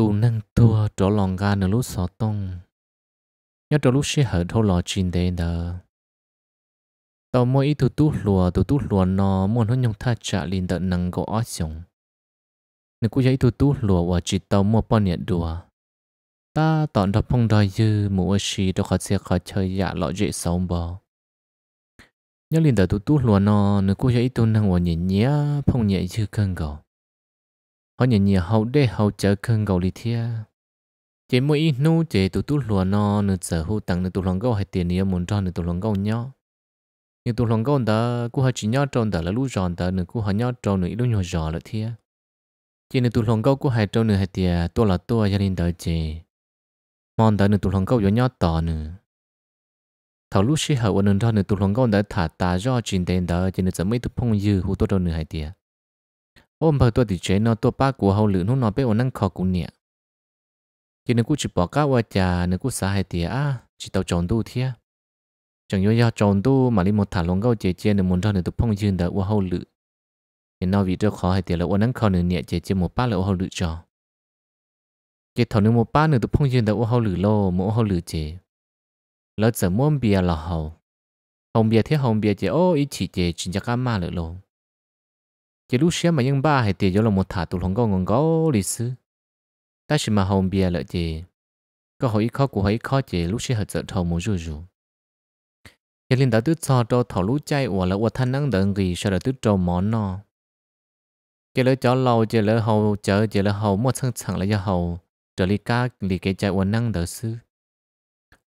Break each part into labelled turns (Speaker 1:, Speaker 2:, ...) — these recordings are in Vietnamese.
Speaker 1: tu nâng tua trở lòng ga nửa lúc sọ tông nhớ trở lúc xe hở thâu lò chín đê đờ tao mỗi ít tu tu lùa tu tu lùa nó muốn nó nhung tha trả liền đợt nâng có ót dùng nếu cũng vậy tu tu lùa và chỉ tao mua bao nhiêu đùa ta tọn đọc phong đòi dư mua xì đâu có xe khó chơi dạ lọ dễ sống bò nhớ liền đợt tu tu lùa nó nếu cũng vậy tu nâng và nhìn nhé phong nhẹ dư cơn gò họ nhận nhiều hậu đê hậu chở cơn gầu lì thiệt chỉ mỗi ít nô chỉ tụ tụ lúa nó nửa sở hữu tặng nửa tụ lòng gấu hay tiền nhiều muốn cho nửa tụ lòng gấu nhau nửa tụ lòng gấu đó cú họ chỉ nhau tròn đó là lũ giòn đó nửa cú họ nhau tròn nửa ít lũ nhỏ giò là thiệt chỉ nửa tụ lòng gấu cú hay trâu nửa hay tiền tua là tua gia đình đời chỉ mòn đó nửa tụ lòng gấu giống nhau to nửa thảo lúc xí hậu nửa cho nửa tụ lòng gấu đã thả ta do chuyện tiền đó chỉ nửa giờ mấy tụ phong dư hữu tua trâu nửa hay tiền ôm bờ tôi thì chế nó tôi ba của hậu lửa nó nó bé ôn năng khó cũng nè, chỉ nên cú chỉ bỏ cá qua chả nên cú xả hai tiệt à chỉ tàu tròn tu thia chẳng nhớ do tròn tu mà đi một thả lông gấu chế chế nên muốn thôi nên tụi phong dương đỡ ô hậu lửa nên nó vì rất khó hai tiệt là ôn năng khó nữa nhẹ chế chế một ba là ô hậu lửa cho chế thầu nên một ba nên tụi phong dương đỡ ô hậu lửa lô một hậu lửa chế lỡ giờ muốn bia là hậu hậu bia thế hậu bia chế ô ý chỉ chế chỉ cho cá ma lửa lô chỉ lúc xưa mà những ba hệ tiền cho là một thả tụi lòng gò ngon gò lịch sử ta chỉ mà hồng bia lợi gì, có hỏi khó của hỏi khó chỉ lúc xưa hợp trợ thầu một rủ rủ giờ linh đã tự cho cho thầu lúc chạy ủa là ủa thanh năng đợn gì sao là tự cho món nó chỉ lỡ cho lâu chỉ lỡ hầu chờ chỉ lỡ hầu một thằng thằng là do hầu trở lý cá lý cái chạy ủa năng đỡ sư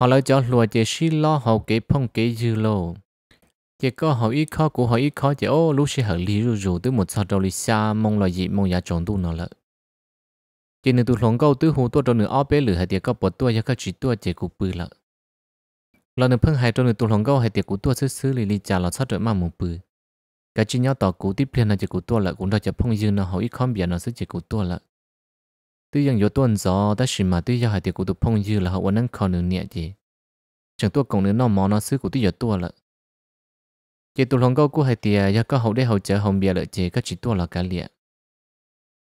Speaker 1: họ lỡ cho lùa chỉ xí lo hầu cái phong cái dư lô chỉ có hỏi ít khó của hỏi ít khó chỉ ô lúc sẽ hợp lý rồi rồi tới một sao đầu lý xa mong là gì mong giá chọn tu nó lợi chỉ nên tu lòng câu tứ hồ tua trong nửa ao bé lửa hay tiệt có bột tua giá các chỉ tua chỉ cục bự lợi là nửa phân hai trong nửa tu lòng câu hay tiệt của tua xứ xứ lì lì trả là sát trở mà mù bự cái chỉ nhau tỏ cú tiếp theo là chỉ cú tua lợi cũng đã chỉ phong dư nó hỏi ít khó bịa nó sẽ chỉ cú tua lợi tuy rằng yếu tuần gió ta chỉ mà tuy giờ hai tiệt của tu phong dư là họ vẫn đang còn nửa nhẹ gì chẳng tua cổng nửa nó mò nó xứ của tuy giờ tua lợi chỉ tụ lòng câu của hai tiề do có hậu đế hậu chờ hồng bia lợi chế các chỉ tua là cá liệt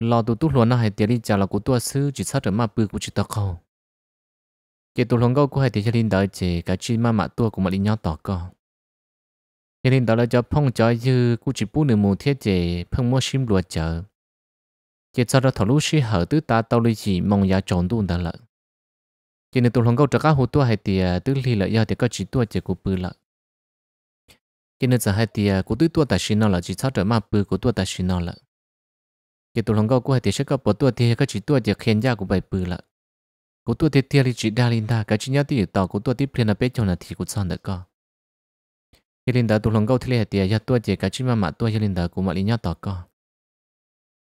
Speaker 1: lo tụ tụ luôn nó hai tiề đi chờ là của tua sư chỉ sát ở ma bư của chỉ tao câu chỉ tụ lòng câu của hai tiề cho linh đợi chế các chỉ ma mạ tua cũng mà linh nhau tỏ câu cho linh đó là cho phong cho dư của chỉ bù nửa mù thiết chế phong mua sim lúa chờ. chỉ sau đó thổ lũ sĩ hở tứ ta tao lấy chỉ mong giá tròn tu đã lợi chỉ nên tụ lòng câu cho các hồ tua hai tiề tứ li lợi do thì các chỉ tua chế của bư lợi cái nữa giờ hai tia của tôi tua tài xin nó là chỉ sao trở mà bự của tua tài xin nó là cái tôi lòng cao của hai tia sẽ có bỏ tua thì các chỉ tua chỉ khen gia của bài bự là của tua thì tia thì chỉ đa linh ta cái chỉ nhớ tia tàu của tua tiếp liền là bé cho là thì cũng sao được co cái linh ta tôi lòng cao thì hai tia giờ tua chỉ cái chỉ mà mà tua cái linh ta của mà linh nhớ tàu co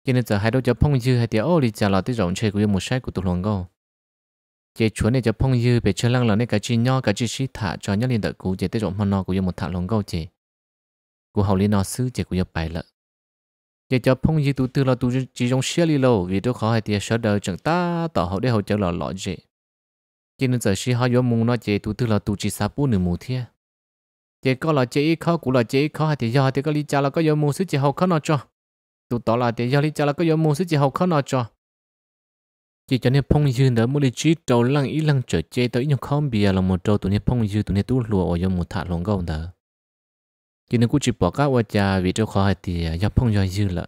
Speaker 1: cái nữa hai đôi cho phong dư hai tia ô đi trả lại tới rộng chơi của một sai của tôi lòng cao chế chuẩn này cho phong dư về chơi lăng là này cái chỉ nhớ cái chỉ sĩ thả cho nhớ linh ta của chế tới rộng mà nó của một thả lòng cao chế กู học lý nó sư chỉ cũng nhập bài lợ giờ cho phong gì tụ tư là tụ chỉ dùng xe li lâu vì tôi khó hay tiền sợ đời chẳng ta tỏ hậu để hậu chờ lọ lọ gì chỉ nên giờ si họ vô mùng nó chỉ tụ tư là tụ chỉ sa bu nửa mùa thiê chỉ có là chỉ khó cũng là chỉ khó hay tiền do thì có lý cha là có vô mùng sư chỉ hậu khó nó cho tụ tỏ là tiền do lý cha là có vô mùng sư chỉ hậu khó nó cho chỉ cho nên phong dư đỡ mỗi lý trí trâu lăng ý lăng trở chế tới những không bìa là một trâu tụ nên phong dư tụ nên tụ lùa ở vô mù thả lòng gầu đỡ chỉ nên cũng chỉ bỏ các vợ gia vì cho khó hại thì ya phong ya dư lợ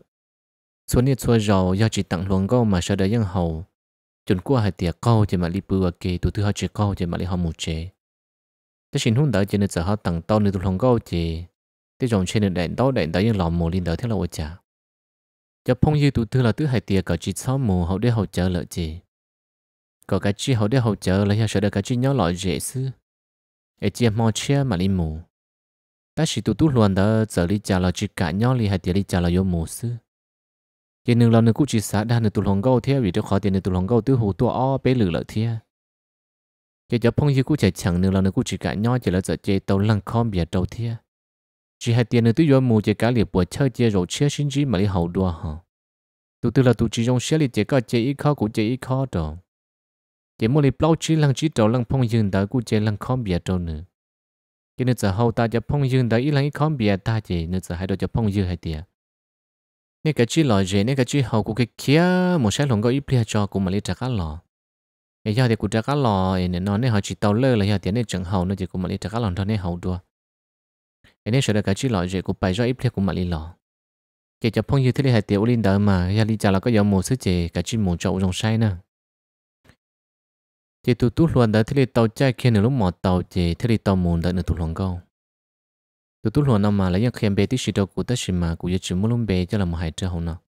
Speaker 1: số này số giàu ya chỉ tặng luôn câu mà sợ đấy những hậu chuẩn qua hại tiệc câu chỉ mà li bự và kê tụ thứ hai chỉ câu chỉ mà li hầu một chế thế xin hôn đỡ chỉ nên sợ họ tặng tao nên tụ luôn câu chỉ thế dòng trên nên đại tao đại tao những lòng mồ lên đời thế là vợ gia ya phong dư tụ thứ là thứ hại tiệc cả chỉ sáu mồ hậu để hậu chờ lợ chỉ có cái chi hậu để hậu chờ là ya sợ đấy cái chi nhớ lọ dễ xứ ấy chỉ mò chia mà li mù ta chỉ tụt tụt luôn đó giờ đi trả là chỉ cả nhau li hay tiền đi trả là yêu mù sư tiền nương lo nương cũng chỉ xã đa nương tụ lòng gâu thế vì đó khó tiền nương tụ lòng gâu tứ hồ tụ o bế lử lợi thế giờ giờ phong hi cũng chạy chẳng nương lo nương cũng chỉ cả nhau chỉ là giờ chơi tàu lăng khom bia tàu thế chỉ hay tiền nương tụ yêu mù chỉ cả liệp bùa chơi chơi rồi chơi sinh chí mà đi hậu đua hả Tụt tụt là tụt chỉ dùng xe li chỉ có chơi ít khó cũng chơi ít khó đó. chỉ muốn đi bao chỉ lăng chỉ tàu lăng phong dương đó cũng chơi lăng khom bia tàu nữa cái nữa giờ hậu ta cho phong dương đấy ít lần ít khó bịa ta chỉ nữa giờ hai đôi cho phong dương hay tiệt nên cái chi lò gì nên cái chi hậu của cái kia một sẽ lồng có ít bia cho cũng mà lấy trả cá lò ấy giờ thì cũng trả cá lò nên nó nên họ chỉ tàu lơ là giờ thì nên chẳng hậu nó chỉ cũng mà lấy trả cá lò thôi nên hậu đua cái nên sợ là cái chi lò gì cũng bày cho ít bia cũng mà lấy lò cái cho phong dương thế này hay tiệt ulin đỡ mà giờ đi trả là có dòng một số chỉ cái chi một chỗ rồng sai nữa chỉ tụt tụ luôn đó thì tàu chạy khi nửa lúc mò tàu chỉ thì tàu muốn đã nửa tụt luôn câu tụt tụ luôn nó mà lấy những khen bé tí xí đâu cũng ta xí mà cụ cũng chỉ muốn luôn bé cho là một hai trở hậu nào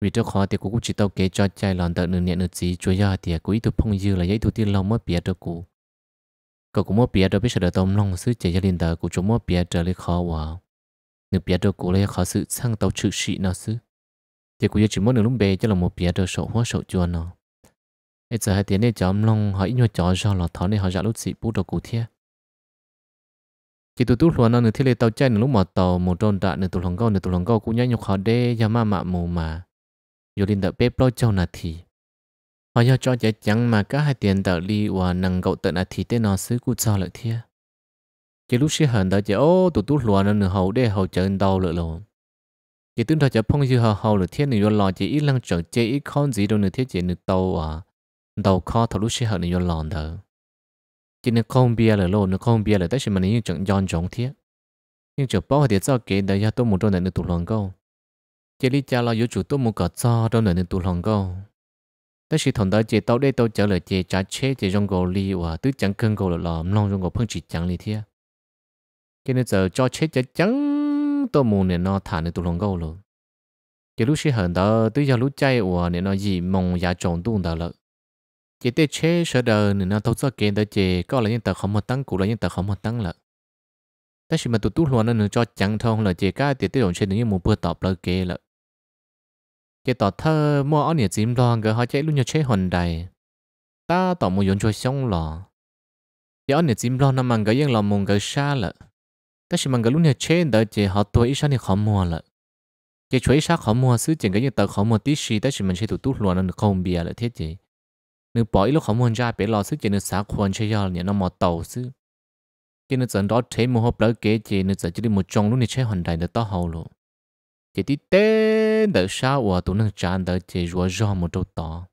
Speaker 1: vì cho khó thì cụ cũng chỉ tàu kế cho chạy lòn đó nửa nhẹ nửa gì chúa giờ thì cụ ít tụ phong dư là giấy tụ tiền lâu mất bé cho cụ cậu cũng mất bé đó biết sợ đó tôm long sứ chạy gia đình đó cụ chúng mất bé cho lấy khó quá nửa bé cho cụ lấy khó sự sang tàu chữ sĩ nào sứ thì cụ cũng chỉ muốn nửa lúc bé cho là một bé cho sợ hóa sợ chuồn nào ấy giờ hai tiếng này cho ông long họ ít nhau cho cho là thọ này họ giả dạ lúc xị bút đồ cụ thiê chỉ tụi tụi luôn nó nửa thế này tàu chạy nửa lúc mà tàu một tròn đạn nửa tụi lòng câu nửa tụi lòng câu cũng nhảy nhục họ đê nhà ma mạ mù mà rồi lên đợi bếp lo cho nà thì họ giao cho trẻ trắng mà cả hai tiền tàu đi và nằng cậu tận nà thì tên nó xứ cụ cho lại thia à? chỉ lúc xí hận tờ chỉ ô tụi tụi luôn nó nửa hậu đê hậu chờ đau lợ lộn chỉ tưởng thời chỉ phong dư hậu hậu lợ thiên nửa lo chỉ ít lăng trở chế ít con gì đâu nửa thế chỉ nửa tàu à đầu kho thầu lúc xí hợp nên vô lòn thở chỉ nên không bia là lô nó không bia là tất nhiên mình những trận giòn giống thiết nhưng chỗ bao thì cho kế đấy ya tôi muốn cho nên tụ lòng câu chỉ lý cha lo yếu chủ tôi muốn cả cho cho nên tụ lòng câu tất nhiên thằng đó chỉ tao đây tao trở lại chỉ trả chế chỉ trong gò li và tứ chẳng cân gò là lòng lòng trong gò phân chỉ chẳng li thiết cho nên giờ cho chế chỉ chẳng tôi muốn nên nó thả nên tụ lòng câu luôn chỉ lúc xí hợp đó tứ giờ lúc chạy và nên nó gì mong giá tròn tuôn đó lợi chỉ tê chế sợ đời nữa nó thâu cho kiện tới chế có là những tờ không một tăng cụ là những tờ không một tăng lợ ta chỉ mà tụt tụt luôn nên cho chẳng thông là chế cá thì tiêu đồng trên những một bữa tọp lợ kê lợ chế tỏ thơ mua ở nhà chim loan cái họ chạy luôn nhà chế hòn đầy ta tỏ một yến cho xong lò chế ở nhà chim loan nó mang cái yên lòng mùng cái xa lợ ta chỉ mang cái luôn nhà chế đỡ chế họ tuổi ít sao thì khó mua lợ chế chuối sao khó mua xứ chừng cái những tờ khó mua tí xì ta chỉ mình chế tụt tụt luôn nên không bia lợ thế chế nếu bỏ ít không muốn ra bé lo sức chỉ nếu xã quan chơi giờ nhỉ nó mò tàu chứ chỉ nếu trận đó thế một hộp lỡ kế chỉ nếu trận chỉ đi một trong lúc này chơi hoàn đại được to hậu luôn chỉ đi tên đỡ sao và tụi nó chán đỡ chỉ rùa rò một đầu to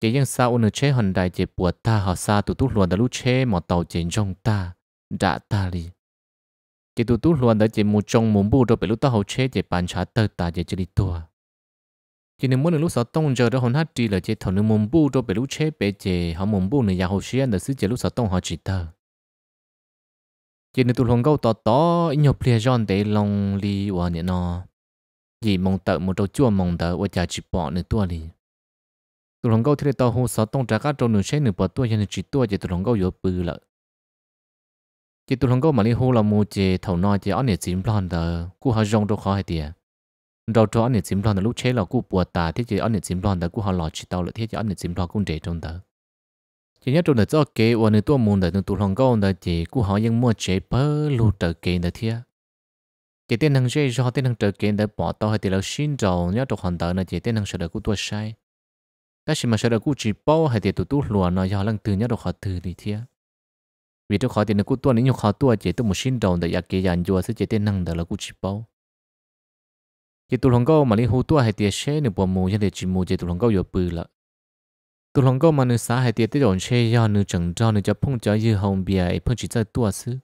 Speaker 1: chỉ những sao nó chơi hoàn đại chỉ buộc ta họ xa tụi luôn đỡ lúc chơi mò tàu chỉ trong ta đã ta đi chỉ tụi luôn đỡ chỉ một trong muốn bu đâu bé lúc to hậu chơi chỉ bàn trả tơ ta chỉ chỉ đi tua chỉ nên mỗi lúc sau tông giờ đó hồn hát đi là chỉ thằng nước mồm bu đó bị lúc chế bị chế họ mồm bu này nhà hồ sĩ anh đã xứ chế lúc sau tông họ chỉ tờ chỉ nên tụi hồn câu tỏ tỏ nhiều plia giòn để lòng li và nhẹ nó gì mong tợ một đầu chuột mong tợ và chả chỉ bỏ nữa tua li tụi hồn câu thì tao hồ sáu tông trả các trâu nửa chế nửa bỏ tua cho chỉ tua chỉ tụi hồn câu yếu bự lợ chỉ tụi hồn câu mà li hồ là mua chỉ thầu nói chỉ ở nửa chín plan tờ cú họ giống đâu khó hay tiệt đầu cho anh chim lon lúc chế là cú bùa tà thế chứ anh chim lon đó cú họ lò chỉ tàu là thế chứ anh chim lon cũng để trong đó chỉ nhớ trong đó cho kế và người muốn môn đời tụ lòng câu đời chỉ cú họ vẫn họ ยัง mua chế bơ lù trở kế đời thế chỉ tên hàng dây do tên hàng trở kế đời bỏ tàu hay thì là xin dầu nhớ trong hoàn đời là chỉ tên hàng sợ đời cú tua sai ta chỉ mà sợ đời cú chỉ bao hay thì tụ tụ lùa nó do lăng từ nhớ trong họ từ đi thế vì trong họ tiền nó cú tua nếu như họ tua chỉ tụ một xin dầu đời ya kế dàn dùa sẽ chỉ tên hàng đời là cú chỉ bao chỉ tụi lòng mà đi hô tua hay tiệt xe nữa bỏ mù cho để chỉ mù chỉ tụi lòng câu bự lợ tụi lòng mà nữ xã hay tiệt tiệt đồn xe do nữ chẳng cho nữ phong cho như hồng bia phong chỉ cho tua xứ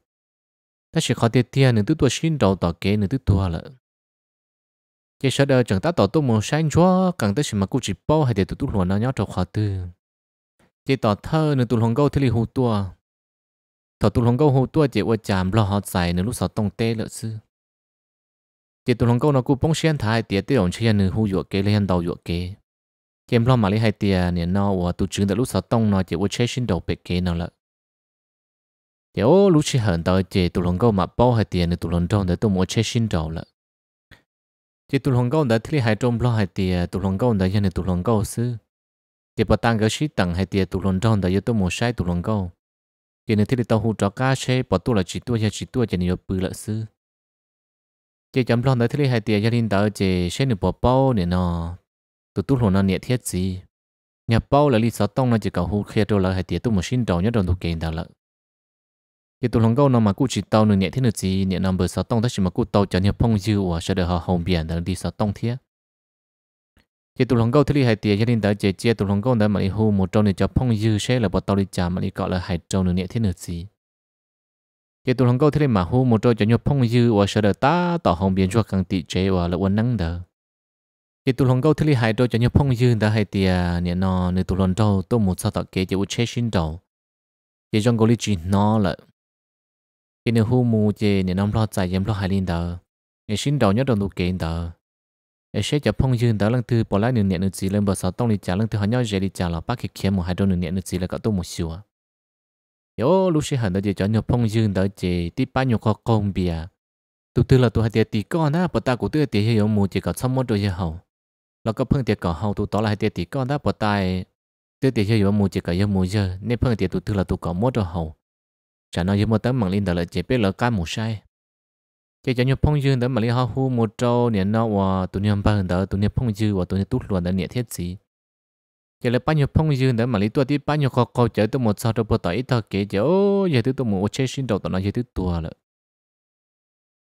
Speaker 1: ta sẽ khó tiệt tiệt nữ tụi tua xin đầu tỏ kế nữ tụi tua lợ chỉ sợ đời chẳng ta tỏ tôi muốn chúa càng tới sự mà cụ chỉ bao hay để tụi tụi lòng nó nhớ trâu khó tư thơ nữ tụi lòng câu thì lì hô tua thọ tụi lòng chỉ qua chạm lo họ xài nữ lúc sợ tông tê lợ xứ tiệt tụi lòng câu nó cũng bông xuyên thái tiệt tiêu ông xuyên nữ hú yuộc kế lên đầu yuộc kế kiếm lo mà lấy hai tiệt nè nó và tụi chúng đã lúc sáu tông nó chỉ vô chế xin đầu bẹt kế nó lợ tiệt ô lúc chỉ hận tới tiệt tụi lòng câu mà bao hai tiệt nữ tụi lòng trong để tụi mua chế xin đầu lợ tiệt tụi lòng câu đã thi hai trong lo hai tiệt tụi lòng câu đã nhận tụi lòng câu sư tiệt bắt tang cái xí tặng hai tiệt tụi lòng trong đã yêu tụi mua sai tụi lòng câu tiệt nữ thi tao hú trò cá chế bắt tụi là chỉ hay chỉ tụi chỉ nhiều bự lợ sư chỉ chấm lon tới thế hai tiền gia đình tới chỉ xem được bỏ bao nè nó tụt tụ hồn nó nhẹ thiết gì nhà bao là lý sao tông là chỉ cầu hú khe trâu là hai tiền tụt một xin đầu nhất đồng tụ kiện tao là chỉ tụ lòng câu nó mà cú chỉ tao nửa nhẹ thiết nữa gì nhẹ nằm bờ sao tông đó chỉ mà cú tao chả nhập phong dư và sẽ được họ hồng biển là lý sao tông thiết chỉ tụ lòng câu thế hai tiền gia đình tới chỉ chia tụ lòng câu đó mà đi hú một trâu này cho phong dư sẽ là bỏ tao đi chả mà đi gọi là hai trâu nửa nhẹ thiết nữa gì giờ tụi hồng câu thế mà hú một trâu cho nhau phong dư và sợ đỡ ta tỏ hồng biến cho càng tị chế và là uốn nắng đỡ giờ tụi hồng câu thế hai trâu cho nhau phong dư đã hai tia nè nó nè tụi hồng trâu tôi một sao tọt kế chỉ u xin đầu giờ trong câu lý nó là cái nè hú mù chế nè nó lo chạy em lo hai linh đỡ nè xin đầu nhất đồng tụ kế đỡ nè sẽ cho phong dư đỡ lần thứ bỏ lại nửa nè nửa chỉ lên bờ sao tông đi trả lần thứ họ nhau dễ đi trả là bác kia kia một hai đôi nửa nè nửa là cả tôi một xíu à yo lúc xưa hẳn đó chỉ cho nhau phong dương đó chỉ tí ba nhau có công bia tụ tư là tụ hai tiệt tỷ con á bọn ta cũng tư tiệt hiểu mù chỉ có xong mốt rồi hậu là có phong tiệt có hậu tụ đó là hai tiệt tỷ con đó bọn ta tư tiệt hiểu mù chỉ có hiểu mù giờ nên phong tiệt tụ tư là tụ có mốt rồi hậu chả nói với một tấm mạng linh đó là chỉ biết là cái mù sai chỉ cho nhau phong dương đó mà linh ha hu một trâu nè nó và tụ niệm bằng đó tụ niệm phong dương và tụ niệm tút luôn đó niệm thiết gì giờ là bao nhiêu phong dương đó mà lý tua đi bao nhiêu khó khó chở tôi một sao tôi bỏ tay thôi kể giờ ô giờ tôi tôi muốn chơi xin đầu tôi nói giờ tôi tua rồi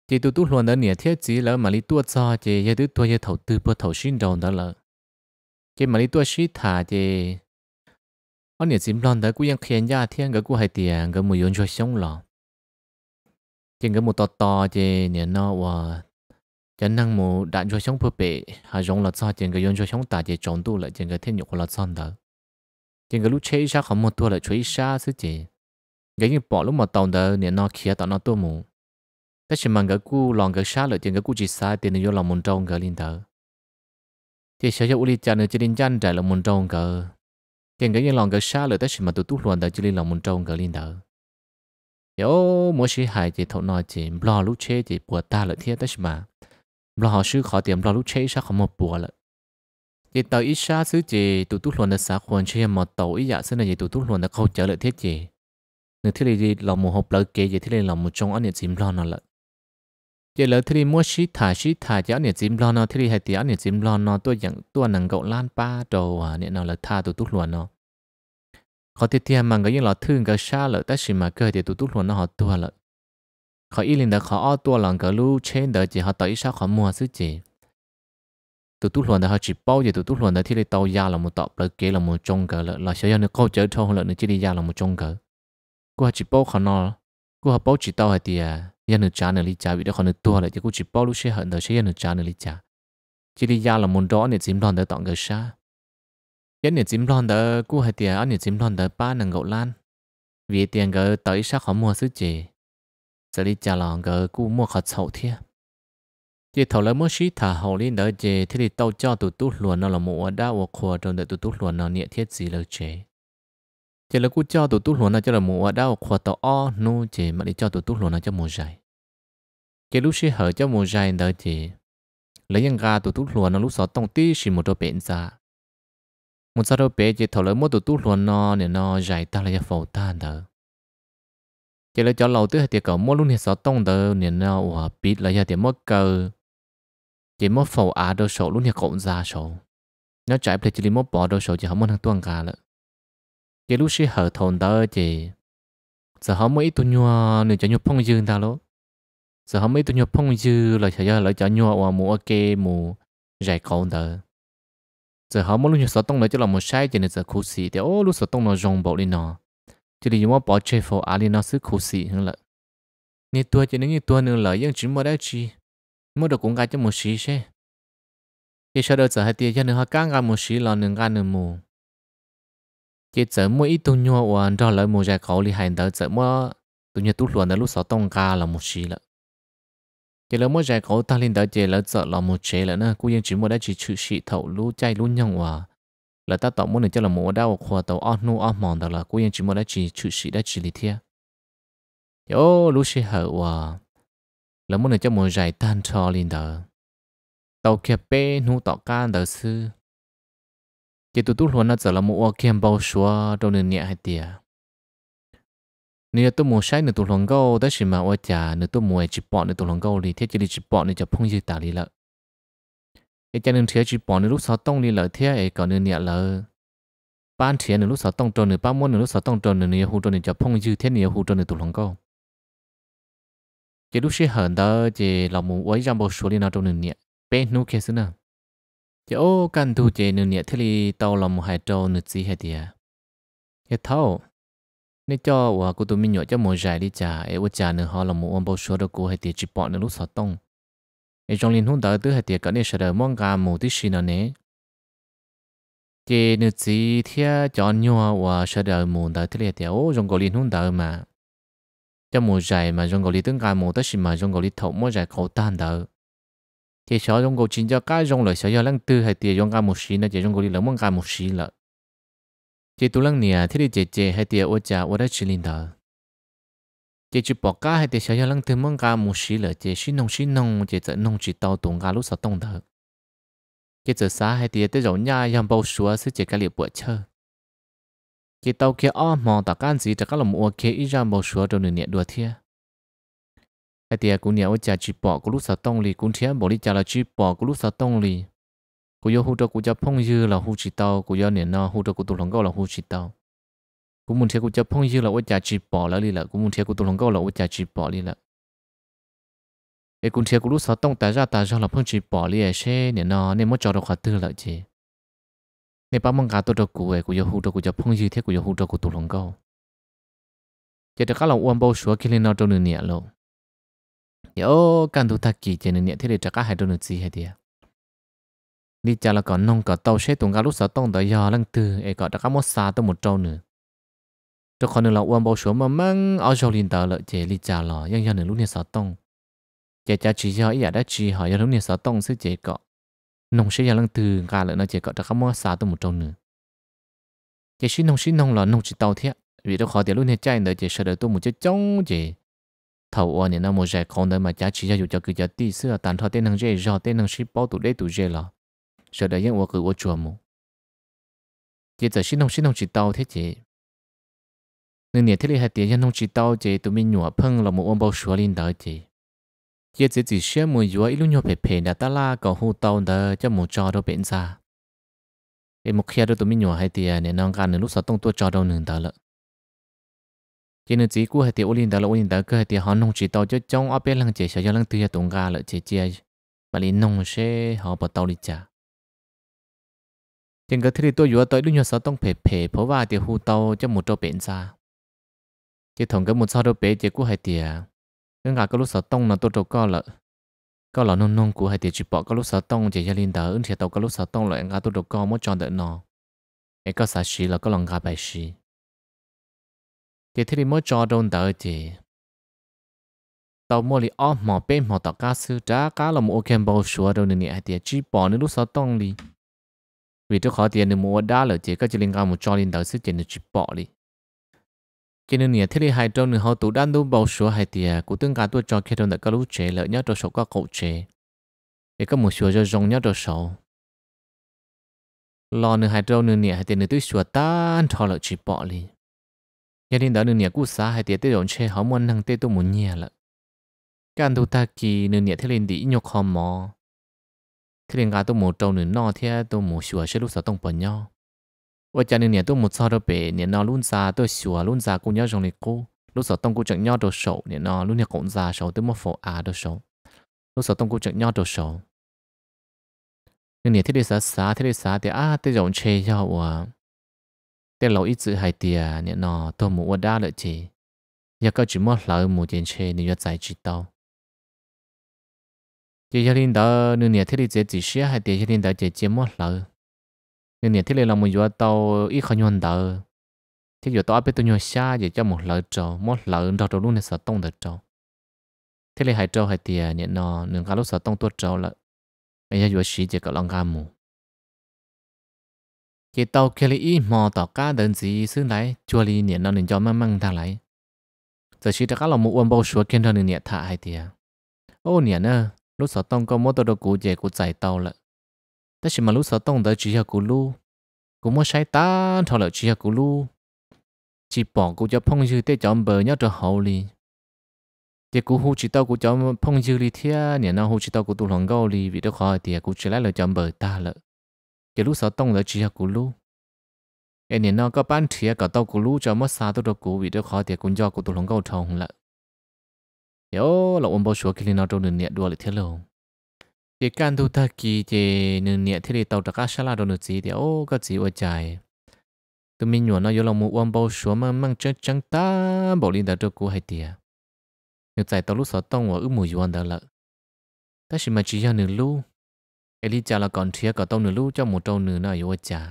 Speaker 1: chỉ tôi tôi luôn đó nè thiết chỉ là mà lý tua cho chỉ giờ tôi tua giờ thầu tư bỏ thầu xin đầu đó là chỉ mà lý tua xí thả chỉ anh nè chim lon đó khen ra thiên cái cũng hay tiền cái mùi yến cho xong lò chỉ cái một to to chỉ nè nó và 人能么大学生不白，还用了早前个研究生大姐长度了，这个天肉了长的，这个路吹一下很么多了，吹一下自己，个人跑了么到的，你那起到那多么，但是忙个顾浪个啥了，这个估计啥点的有老门中个领导，这小小屋里家呢，这点家在了门中个，这个人浪个啥了，但是嘛都都乱的，这里老门中个领导。有么些孩子头脑子，不老路吹子不打了天，但是嘛。lo họ sư khó tiệm lo lúc chế sa khó một bùa lợ thì tàu ít sa xứ gì tụ tút luôn là xã khuôn chơi một tàu ít dạ xứ này gì tụ tút luôn là câu trở lại thiết gì nửa thiết này gì là một hộp lợ kế gì thiết này là một trong anh nhiệt chìm lo nó lợ giờ lỡ thiết này mua xí thả xí thả cho anh nhiệt chìm lo nó thiết này hay thì anh nhiệt chìm lo nó tôi dạng tôi nâng gạo lan ba đầu à nhiệt nó là tha tụ tút luôn nó khó thiết thì mà người như lọ thương cái sa lợ ta xì mà cơ thì tụ tút luôn nó họ tua lợ khó ít lên đó khó ở tua lòng lũ trên đó chỉ họ tới sao khó mua sức gì tụ luận đó họ chỉ bao giờ tụ luận đó thì lấy tàu ya là một tàu bờ kế là một trông cờ là sẽ do nó câu chở thâu là nó chỉ đi ya là một trông cờ cô họ bao khó nó cô họ bao chỉ tàu hay thì à ya trả nó trả vì đó họ nó lại chứ cô bao lúc sẽ hận đó sẽ ya nó trả nó trả chỉ đi ya là một đó này chìm lon đó tặng cái sa ya này chìm lon đó cô hay thì anh này ba nàng gậu lan vì tiền cái tới sao khó mua sức gì giờ đi trả lòng gỡ cú mua khát sầu thiệt chỉ thầu lấy mua xí thả hậu lên đỡ chế thì đi tàu cho tụt tút luồn nó là mua đã uo khua trong đợi tụt tút luồn nó nhẹ thiết gì lời chế chế là cú cho tụt tút luồn nó cho là mua đã uo khua tàu o nu chế mà đi cho tụt tút luồn nó cho mua dài chế lúc xí hở cho mua dài đỡ chế lấy những gà tụt tút luồn nó lúc sáu tông tí xì một đôi bện ra một sao đôi bện chế thầu lấy mua tụt tút luồn nó để nó dài ta là phổ ta đỡ chỉ là cho lâu tới thì cậu mua luôn thì sáu tông tờ nên nào hòa biết là thì mất cờ chỉ mất phẩu á đồ sổ luôn thì cậu ra sổ nó chạy play chỉ mất bỏ đồ sổ chỉ không muốn hàng tuần cả nữa, chỉ lúc xí hở thồn tờ chỉ giờ không mấy tụi nhua nên cho nhua phong dương ta lố giờ không mấy tụi nhua phong dư là chỉ cho là cho nhua hòa mù ok mù giải cậu tờ giờ không muốn luôn thì sáu tông là cho là một sai chỉ nên giờ khu sĩ thì ô lúc sáu tông nó rong bộ đi nọ chỉ là chúng ta bỏ chế chơi phổ ali nó sức khổ sĩ hơn lợi. nên tôi chỉ nên tôi nên lợi nhưng chỉ mua đấy chi mua được cũng cái cho một sĩ xe Khi sau đó giờ hai tiền cho nên họ căng gà một sĩ là nên ra nên mù chỉ giờ mua ít tu nhua và đó lợi một giải khẩu li hành đó giờ mua tu nhua tu luận đó lúc sáu tông gà là một sĩ lợi. chỉ là mua giải khẩu ta lên đó chỉ là giờ là một chế lợi nè cũng nhưng chỉ mua đấy chỉ chữ sĩ thầu lú chay lú nhung hòa là ta tạo muốn được cho là mùa đau khổ tàu on nu on mòn đó là cố yên chỉ muốn đã chỉ chữ sĩ đã chỉ lý thiệt yo lúc sĩ hở hòa là muốn được cho mùa giải tan cho linh đó tàu kia bê nu tọt can đó sư chỉ tụt tụt luôn nó giờ là mùa kiêm bao xóa đâu nên nhẹ hay tiệt nếu tôi mua sai nữa tụt lòng câu đó chỉ mà ôi chả nữa tôi mua chỉ bỏ nữa tụt lòng câu thì thiết chỉ chỉ bỏ nữa chỉ phong gì tả lý lợi ấy cho nên thiệt chỉ bỏ nửa lúc sáu tông đi lợi thiệt ấy còn nửa nhẹ lợ ban thiệt nửa lúc sáu tông tròn nửa ba môn nửa lúc sáu tông tròn nửa nửa hù tròn nửa cho phong dư thiệt nửa hù tròn nửa tụ lòng câu chỉ lúc xí hận đó chỉ lòng muốn quấy rầm bộ số đi nào trong nửa nhẹ bên nô kia xí nào chỉ ô căn thu chỉ nửa nhẹ thế thì tàu lòng một hai trâu nửa gì hay tiệt cái thâu nên cho và cô tôi mình nhỏ cho một giải đi trả ấy và trả nửa họ lòng một ông bộ số đó cô hay tiệt chỉ bỏ nửa lúc sáu tông để trong liên hôn tới tư hệ tiệt cỡ này sẽ đỡ mong cả một tí xí nào nè chế nữ chỉ thia chọn nhau và sẽ đỡ muốn tới thế hệ tiệt ô trong cổ liên hôn tới mà cho một giải mà trong cổ lý tương cái một tất xin mà trong cổ lý thấu một giải khẩu tan tới chế sau trong cổ chính cho cái trong lời sau giờ lần tư hệ tiệt trong cả một xin nữa chế trong cổ lý lớn mong cả một xí lợ chế tu lần nè thế thì chế chế hệ tiệt ô cha ô đất xí liên tới chế chú bỏ cá hay để xào cho lăng thêm món cá mù xí là chế xí nông xí nông chế chợ nông chỉ tàu tuồng cá lúc sao tông thở chế chợ xá hay để để rau nha yam bao xúa sẽ chế cá liệp bữa chơi chế tàu kia o mò tạc can gì cho cá lòng mua kia ít ra bao xúa trong nửa nhẹ đùa thia hay để cũng nhớ chả chú bỏ của lúc sao tông lì cũng thiệt bỏ đi chả là chú bỏ của lúc sao tông lì của yêu hú cho của cho phong dư là hú chỉ tàu của yêu nè nó hú cho của tụ lòng gạo là hú chỉ tàu cũng muốn theo cũng cho phong yêu là ôi cha chỉ bỏ lỡ đi là cũng muốn theo cũng tụi lòng câu là ôi cha chỉ bỏ đi là cái cũng theo cũng lúc sau tông tại ra tại ra là phong chỉ bỏ đi ấy xe nên nó nên mất cho đâu khá tư là chứ nên ba mong cả tôi được cụ ấy cũng yêu hụt đâu cũng cho phong yêu thế cũng yêu hụt đâu cũng tụi lòng câu chỉ được các lòng uống bao số khi lên nó đâu nửa nhẹ lộ yo can thu thắc kỳ trên nửa nhẹ thế để cho các hai đâu nửa gì hết đi à。đi chả là còn nông cả tàu xe tuồng cả lúc sau tông tại giờ lăng tư ấy cả đã các mốt xa tôi một trâu nữa cho con đường là quan bảo số mà măng ở sau liên tờ lợi chế li trả lò nhưng giờ nữa lúc này sợ tông chế cha chỉ cho ý đã chỉ họ giờ lúc này sợ tông sẽ chế cọ nông sĩ giờ lăng từ gà lợn nó chế cọ cho các món xả tôi một trâu nữa chế xin nông sĩ nông là nông chỉ tàu thiệt vì đó khó để lúc này chạy đợi chế sợ đợi tôi một chế trống chế thầu này nó một giải con đời mà cha chỉ cho dù cho cứ cho tí xưa tàn thọ tên năng dễ do tên năng sĩ bao tụ đế tụ dễ là sợ đợi những ô cứ ô chùa mù chế giờ xin nông sĩ nông chỉ tàu thế chế nên nhà thiết lý hai tiền nhân không chỉ tao chế tụi mình nhủa phăng là một ông bao sủa lên đó chế giờ chỉ chỉ xem một chỗ, ít lúc nhủa phê phê đã ta la còn hô tao đó cho một trò đâu bén ra cái mục khi đó tụi mình nhủa hai tiền nên nông gan nửa lúc sau tông tua trò đâu nửa đó lợ chỉ nên chỉ cú hai tiền ôn lên đó là ôn lên đó cứ hai tiền họ không chỉ tao cho trong ở bên lăng chế sao cho lăng tư hai tụng gà lợ chế chia mà lên nông sẽ họ bỏ tao đi trả trên cái thứ tôi vừa tới lúc nhớ sao tông phê phê เพราะว่าเดี๋ยวหูโตจะหมดโตเป็นซา chỉ thằng cái một sao đâu bé chỉ cú hai tiề cái ngà cái lúc sáu tông là tôi trâu co lợ co lợ nông nông cú hai tiề chỉ bỏ cái lúc sáu tông chỉ gia linh đỡ ứng chỉ tàu cái lúc sáu tông lại ngà tôi trâu co mới chọn đỡ nó cái có sáu xí là có lòng ngà bảy xí chỉ thế thì mới cho đâu đỡ chỉ tàu mua lì ó mỏ bé mỏ tàu cá sư trả cá là mua kem bao sủa đâu nè hai tiề chỉ bỏ nữa lúc sáu tông đi vì tôi khó tiền thì mua đá lợ chỉ có chỉ linh ngà một cho linh đỡ sư chỉ là chỉ bỏ đi cho nên nhà thiết đi hai trong nửa họ tụ đan đun bao số hai tiền, của tương cả tôi cho khi trong đã có lúc chế lợi nhất cho số các cậu chế để có một số cho rong nhất cho số lo nửa hai trong nửa nhà hai tiền nửa tôi sửa tan cho lợi chỉ bỏ đi nhà đến đó nửa nhà cũ xa hai tiền tôi rộn chế họ muốn năng tê tôi muốn nhà lợi can thu ta kỳ nửa nhà thiết lên đi nhục họ mò thiết lên cả tôi một trâu nửa nọ thế tôi một sửa sẽ lúc sau tông bẩn nhau tôi tôi cho nó già 我家里年都没操到白，年那轮子都小，轮子姑娘用的高，lúc sau tông cô chẳng nhớ đồ sầu nên nó lúc nhà cũng già sầu tôi một phố à đồ sầu lúc sau tông cô chẳng nhớ đồ sầu nhưng nếu thiết đi xá xá thiết đi xá thì à tôi dọn chê cho à tôi lâu ít chữ hai tiền nên nó tôi muốn ở đá lợi chỉ nhà có chỉ một lời một tiền chê nên nhà giải chỉ đâu chỉ gia đình đó nhưng nếu thế đi chỉ chỉ hai tiền gia đình đó chỉ chỉ một lời nên nhà thiết này là một vừa tàu ít khó nhuận đỡ thế giờ tao áp tôi nhuận xa để cho một lợi cho một lợi trâu trâu luôn là sợ tông được cho thế này hai trâu hai tiền nhận nó nương cá lúc sợ tông tốt trâu là bây giờ vừa xí chỉ có lòng gà mù chỉ tàu kia lấy ít mò tàu cá đơn gì xứ lại chua li nhận nó nên cho mang mang thằng lại giờ xí đã lòng một uống bao số kiến thằng nương nhận thả hai tiền ô nhận nè lúc sợ tông có một tàu đồ cũ về của giải tàu lại ta chỉ mà lú sau tông tới chỉ là cú lu cú mua sai ta thôi lợi chỉ là cú lu chỉ bỏ cú cho phong dư tê chọn bờ nhớ cho hậu li thì cú hú chỉ tao cú chọn phong dư li thia nhà nào hú chỉ tao cú tu lòng gâu li vì đó khỏi thì cú chỉ lấy lời chọn bờ ta lợ, chỉ lú sau tông tới chỉ là cú lu em nhà nào có bán thia cả tao cú lu cho mất xa tao được cú vì đó thì cú cho cú tu lòng gâu thong lợi 有老王包说，肯定拿走的捏多了铁了。chỉ căn thu ta kỳ chỉ nương nhẹ thế thì tàu trắc ác là đồ nước gì thì ô cái gì ở trái tụi mình nhuận nó vô lòng một ông bao xuống mà mang chân chân ta bỏ lên đã cho cô hay tiệt nếu tại tàu lúc sợ tông ở ước mùi yuan đã lợ ta chỉ mà chỉ ra nửa lu Elijah là còn thiệt cả tàu nửa lú cho một trâu nửa nào ở trái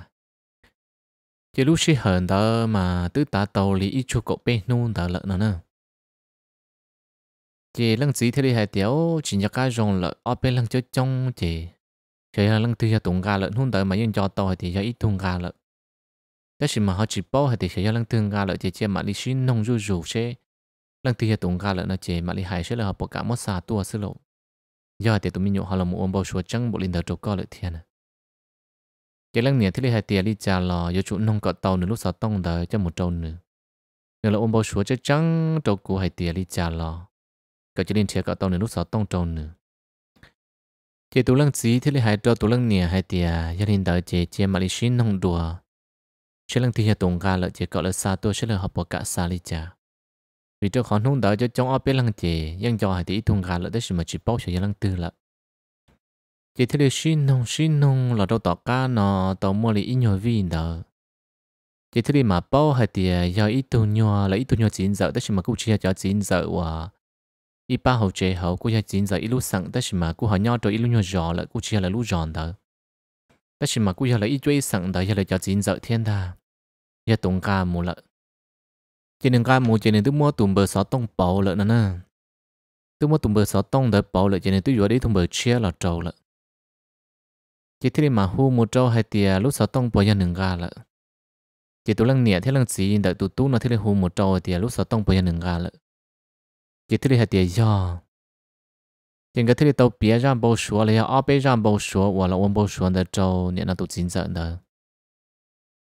Speaker 1: chỉ lúc xí hờn đó mà tứ ta tàu lý ít chỗ cậu bé nôn đã lợ nó nữa chị lăng chỉ thế đi hai tiểu chỉ nhắc cái rồng lợ ở bên lăng chơi trong chị chơi là lăng thứ hai tung gà lợn hôn tới mà yên cho tàu thì cho ít tung gà lợn đó là mà họ chỉ bao thì chơi hàng lăng tung gà lợn chị chơi mà đi xin nông rủ rủ xe lăng thứ hai tung gà lợn nó chị mà đi hai xe là họ bỏ cả một xà tua xí lộ giờ thì tụi mình nhậu họ là một ông bao số trắng bộ linh đầu trâu co lợn thiên à chị lăng nhẹ thế đi hai tiểu đi trả lò do chủ nông cọ tàu nửa lúc sáu tông tới cho một trâu nữa nữa là ông bao số trắng trâu cũ hai tiểu đi trả lò cậu chỉ nên nên lúc trâu nữa. thì ก็จะเล่นเชียก็ตองหนึ่งลูกสาวต้องจงหนึ่งเจตุลังสีที่เลยหายจอตุลังเนี่ยหายเตียยันเห็นดาวเจเจมาลิชินนองดัวเชื่อลังที่เฮตรงกาละเจก็ละซาตัวเชื่อลังหอบกะซาลิจา vì cho khó nông đỡ cho trong ở bên lăng chè nhưng cho hai tỷ thùng gà lợi tới sự mà chỉ bao giờ lăng tư lợ chỉ thấy được xin nông xin nông là đâu tọt cá nó tỏ mua lại ít nhiều vi đỡ chỉ thấy mà bao hai tỷ do ít tu nhau là ít tu nhau chín giờ tới sự mà cũng chia cho chín giờ 一八后之后，估计现在一路上，但是嘛，估好鸟都一路鸟热了，估计还来路热的。但是嘛，估计来一追上的，也来叫现在天的，也懂家木了。chỉ nên cái mua chỉ nên tôi mua tụm bờ sáu tông bầu lợn nè nè tôi mua tụm bờ sáu tông để bầu lợn chỉ nên tôi vừa đi tụm bờ chia là trâu lợn chỉ thế mà hu một trâu hai tia lúc sáu tông bầu giờ nừng gà lợn chỉ tôi lăng thế lăng gì để tụt tú nó là hu một trâu tia lúc sáu tông bầu giờ nừng gà lợn cái thứ hai tiền do tiền cái thứ tàu bia ra bao số là ở bên ra bao số hoặc là ôm bao số để cho nên là tụ chín giờ nữa,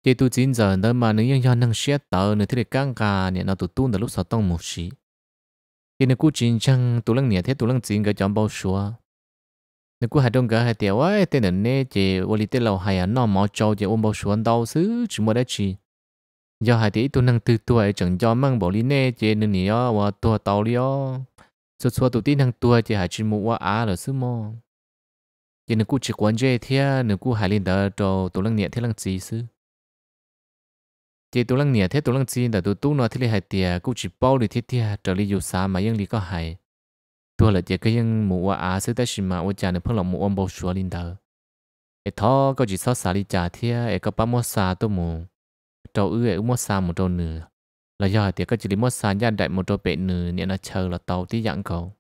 Speaker 1: thì tụ chín giờ nữa mà nếu như năng xe tàu nữa thì căng cả nên là tụ tuôn được lúc sáu tông một xí thì nếu cứ chín chăng tụ lăng nhẹ thế tụ lăng chín cái chọn bao số nếu cứ hai đông cái hai tiểu ấy tên là nè chỉ vô lý tên lâu hay là nó mò trâu chỉ ôm bao số đâu xứ chỉ mua đấy chi giờ hai tí tôi năng tư tuổi chẳng cho mang bỏ lý nè chế nên nhỉ và tua tàu lý ó số số tụi tí năng tua chế hai chuyên mua á là sư mò chế nên cú chỉ quan chế thế nên cú hai liên đờ cho tụi lăng nhẹ thế lăng gì sư chế tụi lăng nhẹ thế tụi lăng gì là tụi tu nó thế lý hai tiề cú chỉ bao lý thế tiề trở lý dù xa mà yên lý có hai tua là chế cái yên mua á sư ta xin mà ô cha nên phong lòng mua ông bao số liên đờ ấy thọ có chỉ sao xả lý trả thế ấy có bao mua xa tôi mua trâu ư ấy mua xa một trâu nửa là do thì các chỉ mua xa nhà đại một trâu bệ nửa nên là chờ là tàu tí dạng cầu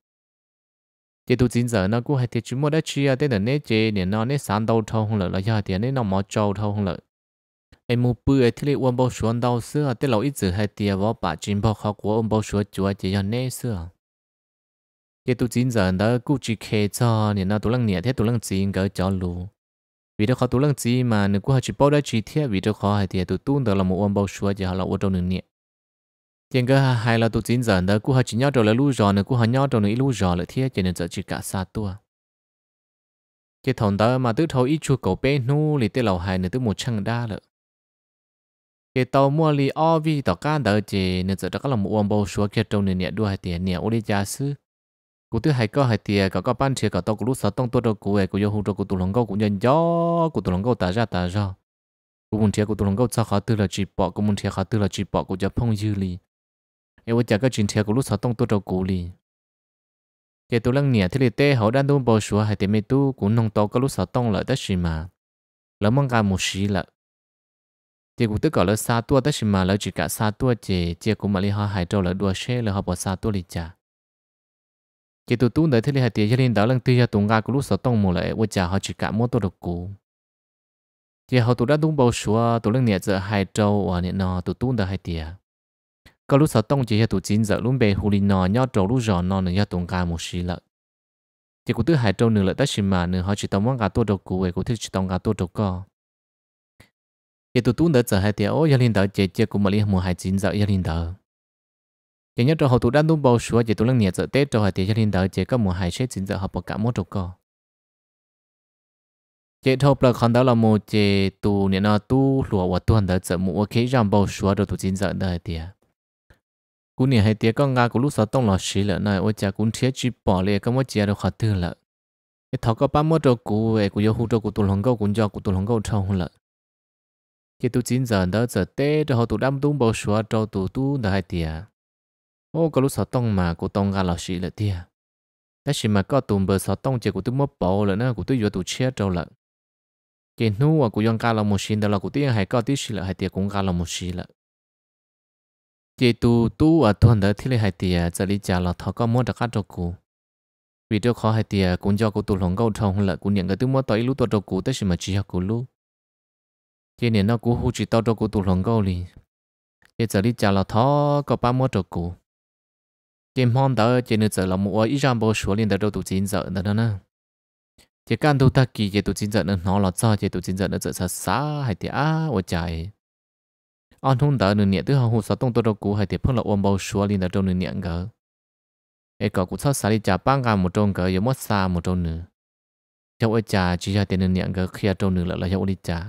Speaker 1: chỉ tu chính giờ nó cũng hay thì chú mua đã chia tới đến nế chế nên nó nế sáng đầu thâu không lợi là do thì nế nó mò trâu thâu không lợi em mua bự ấy thì lấy ôm bao xuống đầu xưa tới lâu ít giờ hay thì vào bà chín bao khó của ôm bao xuống chúa chỉ do nế xưa chỉ tu chính giờ nó cũng chỉ khe cho nên nó tu lăng nhẹ thế tu lăng chính cái cho lù vì đó khó tu lăng gì mà nếu qua chỉ bao đã chi thiết vì đó khó hay thì tu tu đó là một ông bao xua chỉ họ là ông trong nương niệm tiền cơ hay là tu chính giờ đó qua chỉ nhau trong là lú giò nữa qua nhau trong nữa lú giò là thiết cho nên giờ chỉ cả xa tua cái thằng đó mà tứ thầu ít chu cầu bé nu thì tê lầu hai nữa tứ một chăng đa lợ cái tàu mua lì ovi tàu cá đỡ chỉ nên giờ đó là một ông bao xua kia trong nương niệm đua hay tiền niệm ô đi gia sư cụ thứ hai có hai tiề có có ban chia có tao cụ lúc sáu tông tôi đâu cụ ấy cụ yêu hùng cho cụ tụ lòng câu cụ nhân gió cụ tụ lòng câu ta ra ta ra cụ muốn chia cụ tụ lòng câu sao khó tư là chỉ bỏ cụ muốn chia khó tư là chỉ bỏ cụ cho phong dư li em vừa chả có chuyện chia cụ lúc sáu tông tôi đâu cụ li giờ tôi lăng nhẹ thì là tê hậu đang đun bao số hai tiền mấy tu cụ nông tàu có lúc sáu tông lợi tất gì mà lỡ mong cả một xí lợ thì cũng tức gọi là sa tua tất nhiên mà lỡ chỉ cả sa tua chị chị cũng mà li họ hải trâu lỡ đua xe lỡ họ bỏ sa tua li chả chỉ tụ tụ đấy thế là tiền cho nên đó là tiền cho tụng ngà của lúc sáu tông một lại vợ chồng họ chỉ cả mua tôi được cũ giờ họ tụ đã đúng bao số tụ lần này giờ hai châu và nè nọ tụ tụ đã hai tiền có lúc sáu tông chỉ là tụ chín giờ lúc bề hồ linh nọ nhau trâu lúc giờ nọ nữa nhau tụng ngà một xí lợ chỉ của thứ hai châu nữa là tất nhiên mà nữa họ chỉ tông món ngà tôi được cũ vậy của thứ chỉ tông ngà tôi được co chỉ tụ tụ đã giờ hai tiền ô gia đình đó chỉ chỉ của một liên một hai chín giờ gia đình đó chỉ nhớ cho họ tụ đang đun bầu sủa chỉ tụ lăng nhiệt giờ tết cho họ thì cho nên đỡ chỉ có một hai sẽ chính giờ họ bỏ cả một chục co chỉ thâu bờ còn đó là một chỉ tụ niệm nó tu lụa và tuần đỡ giờ một cái rằng bầu sủa rồi tụ chính giờ đỡ thì cú niệm hay tiếc con nga của lúc sáu tông lò xí lợ này ôi cha cũng thiết chỉ bỏ liền có một chia được khó tư lợ cái thọ có ba mươi trâu cú về của yêu hú trâu của tụ lồng câu cũng do của tụ lồng câu trâu lợ chỉ tụ chính giờ đỡ giờ tết cho họ tụ đam tung bầu sủa trâu tụ tu đỡ hai tiếc ô có lúc sợ mà của tông gà lão sĩ là tia thế chỉ mà có tụm bờ sợ tông của tôi mất bộ là nó của tôi vừa tụt chết đâu lận chỉ nu à của dân gà lão một xin đó là của tôi hay có tí xí là hay tiệt cũng gà lão một xí lận chỉ tu tu à thuần đó thì là hay tiệt giờ đi trả là thọ có mua được các trâu cũ vì trâu khó hay tiệt cũng do của tụi lòng câu trồng lợn cũng nhận cái tôi mua tới lúc tôi trâu cũ thế chỉ mà chỉ học của lúc chỉ nên nó cũng hú chỉ tao trâu của tụi lòng câu liền 一这里加了他个把么着过。chỉ mong đợi chỉ nên giờ là một ít trăm bộ số liền đợi đâu tụ chín giờ nữa đó nè chỉ cần tụ ta kỳ chỉ tụ chín giờ nữa nó là sao chỉ tụ chín giờ nữa giờ xa xa hay thì á ở chạy anh hôn đợi nửa nhẹ thứ hậu hụt sao tung tôi đâu cũ hay thì phân là ôm bộ số liền đợi đâu nửa nhẹ cơ. ai có cũng sao xài đi trả băng cả một trông cơ giống mất xa một trông nữa cháu ở trả chỉ ra tiền nửa nhẹ cơ khi ở trông nữa là là cháu đi trả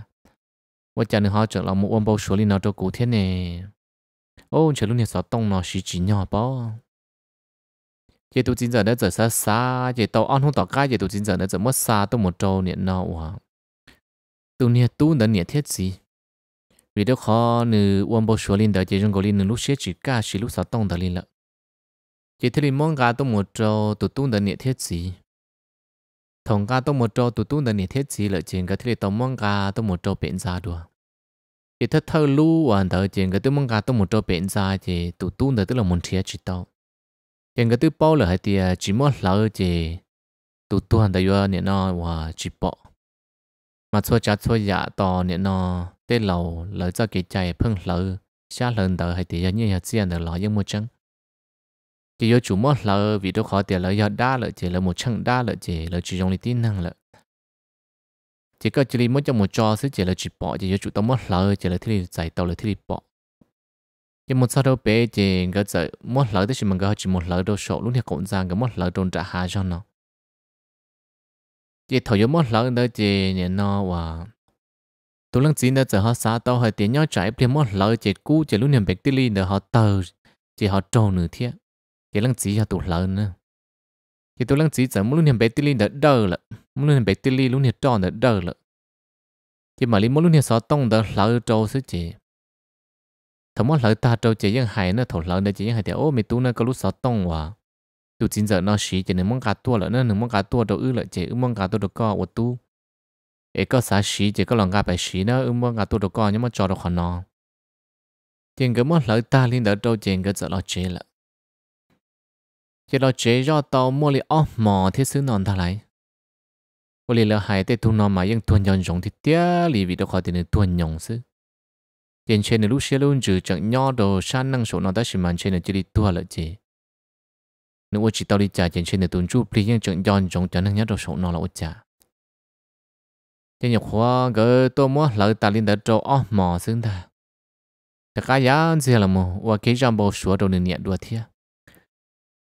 Speaker 1: ở trả nửa họ chọn là một ôm bộ số liền đợi đâu cũ thế nè ô chờ lúc này sao tông nó chỉ chỉ nhỏ bao chế tu chính giờ nó giờ xa xa chế tàu on không tỏ cái chế tu chính giờ nó giờ mất xa tôi một trâu niệm nó wow tu niệm tu nó niệm thiết gì vì đó khó nữ uống bồ số linh đó chỉ trong gọi linh nữ lúc xế chỉ cả chỉ lúc sáu tông đó linh lợ chế thế linh mong cả tôi một trâu tu tu nó niệm thiết gì thằng cả tôi một trâu tu tu nó niệm thiết gì lợ chỉ cái thế linh tàu mong cả tôi một trâu biến ra đùa chế thất thâu lu hoàn đó chỉ cái tôi mong cả tôi một trâu biến ra chế tu tu nó tức là muốn chia chỉ tàu hiện cái thứ bao là hay thì chỉ mất lâu chỉ tu tu hẳn đại vừa nè nó và chỉ bỏ mà xua cha xua dạ to nè nó tên lâu lời cho cái chạy phăng lâu xa lần đầu hay thì như là xiên được lo nhưng một chân chỉ do chủ mất lâu vì đó khó tiền lợi giờ đa lợi chỉ là một chân đa lợi chỉ là chỉ dùng tin năng lợi chỉ có chỉ lý mất cho một cho sẽ chỉ là chỉ bỏ chỉ do chủ tao mất lâu chỉ là thiết lý giải tàu là thiết lý bỏ nhưng một sao đâu bé thì cái giờ một lời thì chỉ mình cái chỉ một lời đâu sổ luôn thì cũng rằng cái một lời trôn trả hà cho nó chỉ thầu yếu một lời đó thì nhà nó và tu lăng chín đó giờ họ xả tao hơi tiền nhau chạy thì một lời chỉ cú chỉ luôn niệm bạch tư đó họ tờ chỉ họ trôn nữa thế cái lăng chín họ tụt lỡ nữa thì tu lăng chín giờ muốn lúc niệm bạch tili đó đờ lợ mỗi lúc niệm bạch tili lúc niệm tròn đó đờ lợ chỉ mà lý muốn lúc niệm sáu tông đó lỡ trâu sức chỉ thằng mốt lỡ ta trâu chỉ những hài nữa thằng lỡ để chỉ những hài thì ô mi tú nó có lúc sáu tông quá tu chính giờ nó xí chỉ nên mong cả tua lỡ nó nên mong cả tua đâu ư lỡ chỉ ư mong cả tua được có ô tu ấy có xá xí chỉ có lòng cả bài xí nữa ư mong cả tua được có nhưng mà cho đâu khó nó tiền cái mốt lỡ ta liên đỡ trâu tiền cái giờ lo chơi lỡ chỉ lo chơi do tàu mua li ốc mò thế xứ non ta lại ô li lỡ hài tê nó mà những tuần nhon giống thì tiếc li vì đâu có tiền tuần nhon xứ hiện trên lúc xia luôn chữ chẳng nho đồ san năng số nó ta chỉ mang trên là chỉ đi tua lợi chế. nếu chỉ tao đi trả hiện trên là tuần chu, pli nhưng chẳng nhon chống chẳng năng nhát đồ số nó là ô trả trên nhập khóa gỡ tôi mua lợi ta lên đã trâu ó mò xứng ta tất cả giá gì là mồ, và cái rằng bầu sủa đồ nền nhẹ đùa thia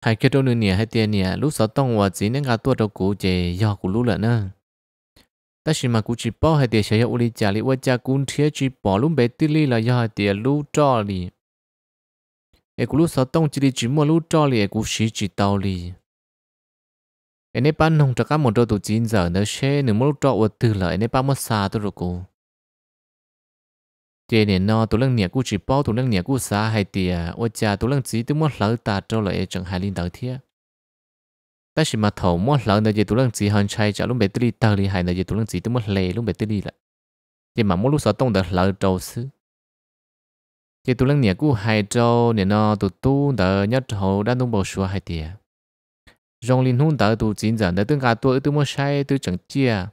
Speaker 1: hai cái đồ nền nhẹ hay tiền nhẹ lúc sáu tông và chỉ nên cả tua đồ cũ chế do cũ lũ lợn nữa ta chỉ mà cú chỉ bảo hai tiền sẽ ở nhà trả lại qua cha cún thiế chỉ bảo luôn bé tí li là do hai tiền lú cho li e cú lú sáu tông chỉ đi chỉ mua lú cho li e cú chỉ chỉ tàu li e nè ban nông cho các một đôi tụ chín giờ nữa xe nửa mua lú cho uất từ lại nè ban mất xa tôi rồi cú tiền nè nó tụ lăng nhẹ cú chỉ bảo tụ lăng nhẹ cú xa hai tiền uất cha tụ lăng chỉ tụ mua lỡ ta cho lại chẳng hai linh đầu thiế chỉ mà mà thầu gì gì lăng lăng lăng cho lề lúc sợ trâu trâu hai hai nó nhất bầu sữa rong linh hôn tới tụ chín giờ tới tương cả tuổi tôi muốn say tôi chẳng chia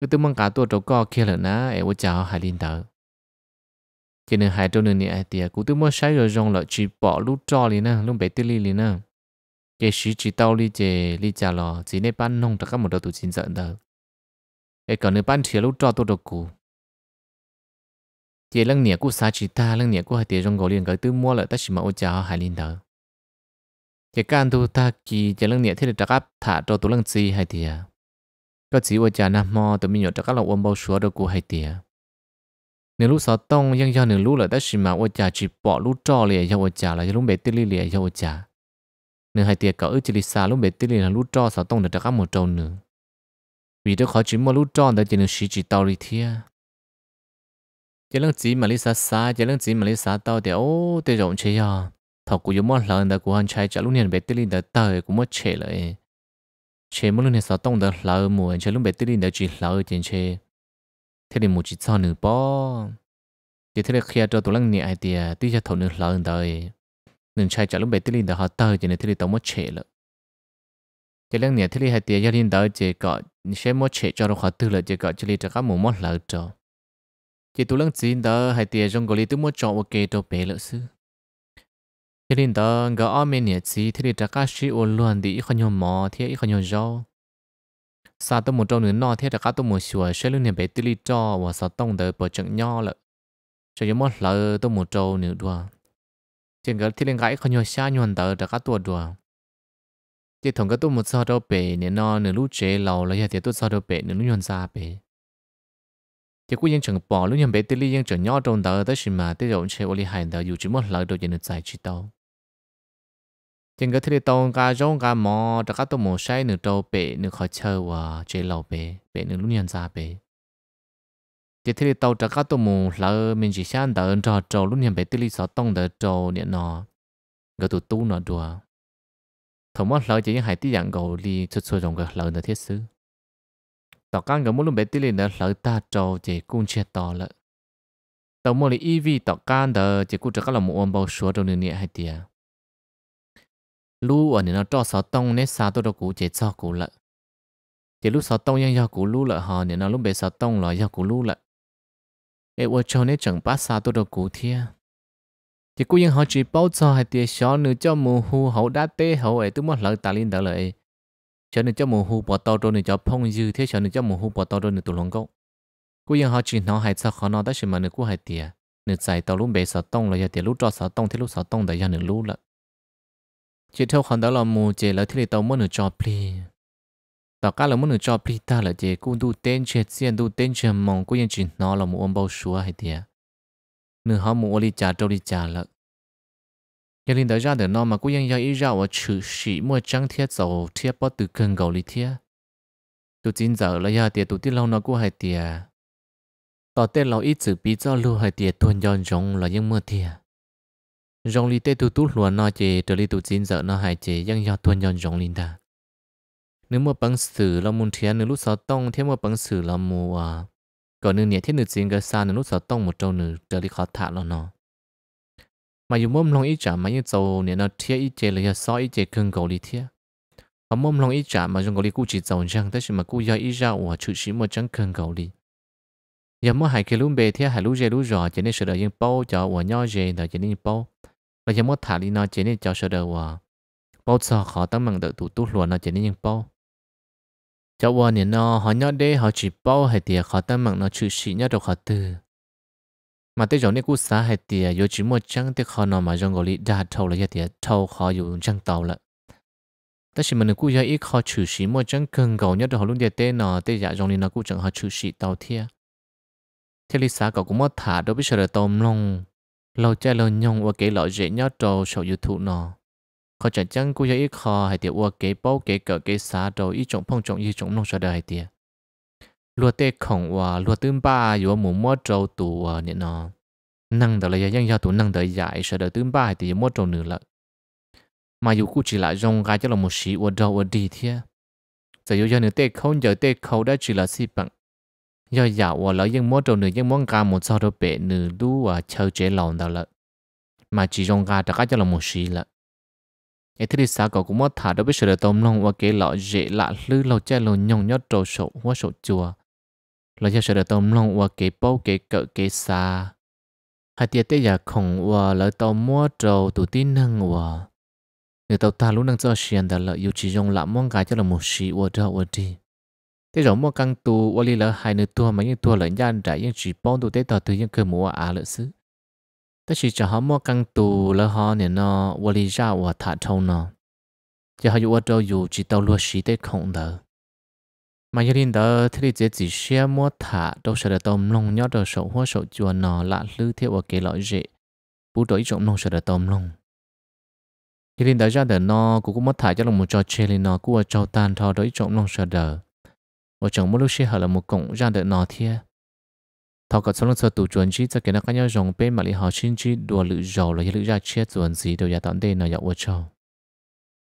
Speaker 1: cứ tôi muốn cả tuổi trâu co kia là ná em vô chào hai linh tới cho nên hai trâu nữa nè tiệt cũng tôi muốn say rồi rong lại chỉ bỏ lút cho liền nè lúc bé tôi liền nè cái sự chỉ tao lý chế lý trả lo chỉ nên ban nông trong các một đầu tụ chính dẫn đó cái còn nếu ban chia lúc cho tôi được cũ cái lăng nhẹ của xa chỉ ta lăng nhẹ của hai tiền trong gò liền cái tư mua lại tất chỉ mà ô cháo hai linh đó cái can tu ta kỳ cái lăng nhẹ thế được trắc áp thả cho tôi lăng chi hai tiền có chỉ ô cháo nam mò tôi mình nhớ trắc các lòng ôm bao số được cũ hai tiền nếu lúc sáu tông ยัง do nếu lúc lại tất chỉ mà ô cháo chỉ bỏ lúc cho liền cho ô cháo là lúc bé tê liền cho ô cháo nên hai tiệt cậu ước chỉ xa lúc bé tiệt là lúc cho sao tông được các một trâu nữa vì đó khó chỉ mà lúc cho đã chỉ được chỉ chỉ tàu đi thia chỉ lăng chỉ mà lý xa xa chỉ lăng chỉ mà lý xa tàu thì ô tiệt rộng chơi à thọ của chúng mất lần đã của anh trai trả lúc này bé tiệt đã tới cũng mất chơi rồi, chơi mất lúc này sao tông đã lỡ mùa chế lúc bé tiệt đã chỉ lỡ trên chế thế thì một chỉ sao nữa bỏ chỉ thế là khi cho tụi lăng nhẹ thì tuy cho thầu nữa lỡ đời nên chạy chạy lúc bé tili đó họ tơ cho nên tili tao mất chế lợ chỉ lần này tili hai tia gia đình đó chỉ có sẽ mất chế cho nó họ tư lợ chỉ có chỉ cho các mù mất lợ cho chỉ tu lần chín đó hai tia trong gọi tu mất cho kê cho bé lợ sư chỉ lần đó ngỡ ở bên nhà chỉ tili cho các sĩ ôn luôn đi không nhiều mò thì không nhiều rau sa tôi một trong nửa nọ thì là các tôi một sửa sẽ lúc này bé tili cho và sa tông tới bỏ chừng nho lợ cho những mất lợ tôi một trâu nửa đua trên cái thiết liên gãy không nhớ xa nhuần tờ đã cắt tuột đùa chỉ thằng cái tu một sao đâu bể nên nó nửa lũ chế lầu là hiện thì tu sao đâu bể nửa lũ nhuần xa bể chỉ cũng ยัง chẳng bỏ lũ nhuần bể tới li ยัง chẳng nhỏ trong tờ tới xin mà tới rộng chế ô li hành tờ dù chỉ một lời đâu chỉ được giải chỉ đâu trên cái thiết tông cả rong cả mò đã cắt tu một sai nửa đâu bể nửa khó chờ và chế lầu bể bể nửa lũ nhuần xa bể thế thấy tàu trả cá tôm mù là mình chỉ sang đỡ cho trâu luôn hiện bị tư lý sáu tông đỡ trâu điện nọ người tụ tu nó đùa thầu mất lỡ chỉ những hải tí dạng gầu đi xuất xuất rồng gỡ lỡ nợ thiết sứ tàu cá người muốn luôn bị tư lý nợ lỡ ta trâu chỉ cung chia to lỡ tàu mua lý y vi tàu căng đỡ chỉ cung trả cá là một ôm bao số trong nền nhẹ hải tía lu ở nền nó cho sáu tông nét xa tôi đâu cũ chỉ cho cũ lỡ chỉ lúc sáu tông nhưng do cũ lu lỡ họ nền nó lúc bị sáu tông là do cũ lu lỡ เอวชนี่จังป้าซาตัวดกูเทียที่กูยังหาจีเป้าจอให้เตียชอนึเจ้ามูฮูเขาได้เตะเขาเอตุ้มหลังตาลินเดเลยชอนึเจ้ามูฮูปอตอตัวนึเจ้าพงยือเทียชอนึเจ้ามูฮูปอตอตัวนึตุลงกูกูยังหาจีน้องหายซะขอนอได้ชิมานึกูหายเตียนึใจตอลุ่มเบสตองเลยเตียลู่จอสตองที่ลู่สตองแต่ยังนึลู่ละเจ้าเท่าคนเดาเรามูเจแล้วที่เราตัวมันนึจอพลี tao cá là muốn được cho Brita là gì cũng đủ tên chơi tiền đủ tên chơi mong cũng yên chỉ nó là một ông bao xóa hay tiệt nửa họ một li trả trâu li trả là gia đình đã ra được nó mà cũng yên ra ý ra và chữ sĩ mua trắng thiết dầu thiết bắt từ cần cầu li thiết tụi chính giờ là gia tiệt tụi tiết lâu nó cũng hay tiệt tao tên lâu ít chữ bí cho lưu hay tiệt tuần dọn rong là những mưa tiệt rong li tê tụi tút luôn nó chỉ trở li tụi chính giờ nó hay chỉ những do tuần dọn rong linh ta nếu mà bằng sử là muốn thiên nếu lúc sáu tông thế mà bằng sử là mù à, còn nửa nhẹ thế nửa chính cái xa nửa lúc sáu tông một trâu nửa trở khó thả là nó mà dù mồm lòng ít trả mà như trâu nhẹ nó thiên ít chế là sáu ít chế cưng cầu đi thiên họ mồm lòng ít trả mà trong cầu đi cú chỉ trâu rằng thế mà cú giờ ít ra ủa chữ sĩ một trắng cưng cầu đi giờ mà hai cái lúc bề thiên hai lúc dê lúc rõ chỉ nên sửa đời những bao cho ủa nhau dê đời chỉ nên bao là giờ mà thả đi nó chỉ nên cho sửa đời ủa bao giờ khó tăng bằng đợi tụ tút luôn nó chỉ nên những bao cho vợ nè nó họ nhớ đây họ chỉ bao hay tiệt họ tâm mạng nó chịu xị nhớ được họ từ mà tới chỗ này cũng xa hay tiệt yo chỉ một trăng tới họ nó mà trong gọi lý đa thâu là ya tiệt thâu họ dùng trăng tàu là ta chỉ mình cú ya ít họ chịu xị một trăng cần cầu nhớ được họ luôn tiệt tên nó tới dạ trong này nó cũng chẳng họ chịu xị tàu thia. thế lý xá cậu cũng mất thả đâu biết sợ là tôm long lâu chơi lâu nhung và cái lọ dễ nhớ trâu sầu youtube nó khó chẳng chẳng cũng ít khó hay tiệt ua cái bao cái cỡ cái xá đồ ít trọng phong trọng ít trọng nông cho đời hay tiệt lúa tê khổng và lúa tương ba yếu mù mua trâu tù và nè nó năng đó là dân giao tù năng đời giải sợ đời tương ba hay tiệt trâu nửa lợn mà dù cũng chỉ là rong gai cho là một sĩ ua đâu ua đi thế giờ yếu dân nửa tê không giờ tê khâu đã chỉ là si bằng giờ giả dạ ua lỡ dân mua trâu nửa dân mua gà một sao đâu bể nửa đu và ờ, chơi chế lòng đó lợn mà chỉ rong gai đã cá là một sĩ lợn ấy thế thì sao cậu cũng mất thả đối với sự đời tôm long và cái lọ dễ lạ lư lâu chai lâu nhông nhót trầu sổ hoa sổ chùa lọ sự đời tôm long và cái bao cái cỡ cái xa hai tiệt tết giả khổng và lỡ tàu mua trầu tủ tin năng và người tàu ta lúc năng cho xiên đã lợi yêu chỉ dùng lạ món cái cho là một sĩ và đâu và đi thế rồi mua căng tu và đi lợi hai nửa tua mà những tua lợi gian trải những chỉ bông tụ tết tàu từ những cơ mua à lợi xứ họ họ họ mua căn nó, nó, lý thông chỉ đâu 但是只好莫刚度了哈呢呢，我理解我他头呢，只好有我都有知道落实的空的。mà gia đình đó thì chỉ chỉ xe mua thả đâu sợ là tôm lông nhớ đầu sổ hoa sổ chùa nó là lư theo ở kế loại gì bù đổi trọng nông sợ là tôm lông khi đình đó ra đời nó cũng cũng mất thả cho lòng một trò chơi lên nó cũng ở châu tan thò đổi trọng nông sợ đời ở trong một lúc xe hở là một cổng ra đời nó thiê thọ cả số lượng sơ tụ chuẩn chỉ cho cái nó cá nhau rồng bên mà lý họ xin chỉ đùa lự dầu là lự ra chia chuẩn gì đều giả tận đây là giả uất châu